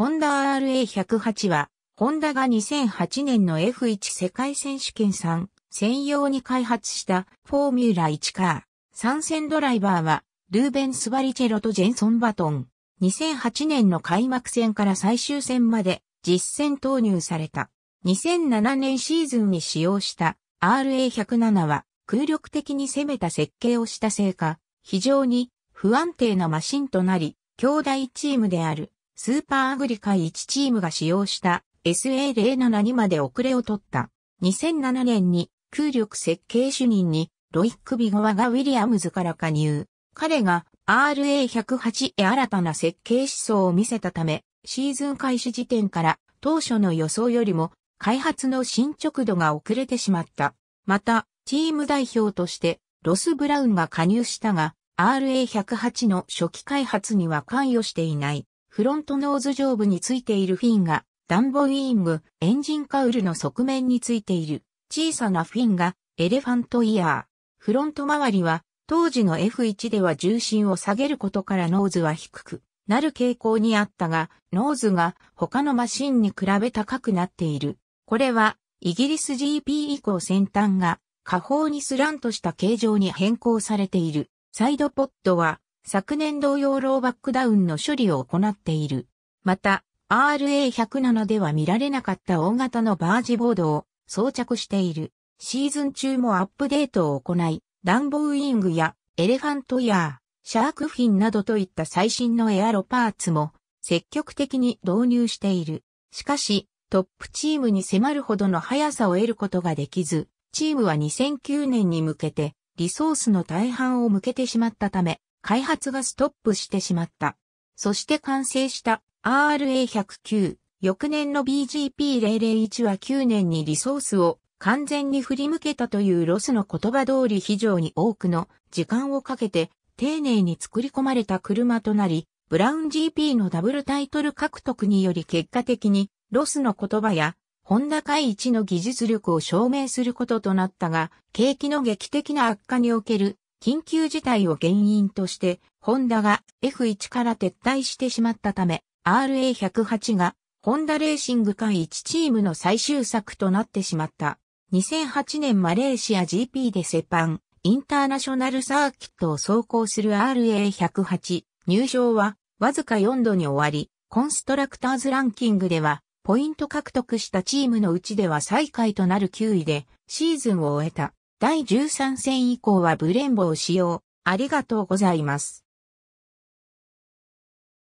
ホンダ RA108 は、ホンダが2008年の F1 世界選手権3専用に開発したフォーミュラ1カー。参戦ドライバーは、ルーベン・スバリチェロとジェンソン・バトン。2008年の開幕戦から最終戦まで実戦投入された。2007年シーズンに使用した RA107 は空力的に攻めた設計をしたせいか、非常に不安定なマシンとなり、兄弟チームであるスーパーアグリカ1チームが使用した SA07 にまで遅れを取った。2007年に空力設計主任にロイック・ビゴワがウィリアムズから加入。彼が RA108 へ新たな設計思想を見せたため、シーズン開始時点から当初の予想よりも開発の進捗度が遅れてしまった。また、チーム代表としてロス・ブラウンが加入したが、RA108 の初期開発には関与していない。フロントノーズ上部についているフィンが、ダンボウィング、エンジンカウルの側面についている小さなフィンがエレファントイヤー。フロント周りは当時の F1 では重心を下げることからノーズは低くなる傾向にあったが、ノーズが他のマシンに比べ高くなっている。これはイギリス GP 以降先端が下方にスランとした形状に変更されている。サイドポッドは昨年同様ローバックダウンの処理を行っている。また、RA107 では見られなかった大型のバージボードを装着している。シーズン中もアップデートを行い、ダンボウイングやエレファントやシャークフィンなどといった最新のエアロパーツも積極的に導入している。しかし、トップチームに迫るほどの速さを得ることができず、チームは2009年に向けてリソースの大半を向けてしまったため、開発がストップしてしまった。そして完成した RA109、翌年の BGP001 は9年にリソースを完全に振り向けたというロスの言葉通り非常に多くの時間をかけて丁寧に作り込まれた車となり、ブラウン GP のダブルタイトル獲得により結果的にロスの言葉やホンダ界一の技術力を証明することとなったが、景気の劇的な悪化における緊急事態を原因として、ホンダが F1 から撤退してしまったため、RA108 がホンダレーシング会1チームの最終作となってしまった。2008年マレーシア GP でセパン、インターナショナルサーキットを走行する RA108 入賞はわずか4度に終わり、コンストラクターズランキングではポイント獲得したチームのうちでは最下位となる9位でシーズンを終えた。第13戦以降はブレンボを使用。ありがとうございます。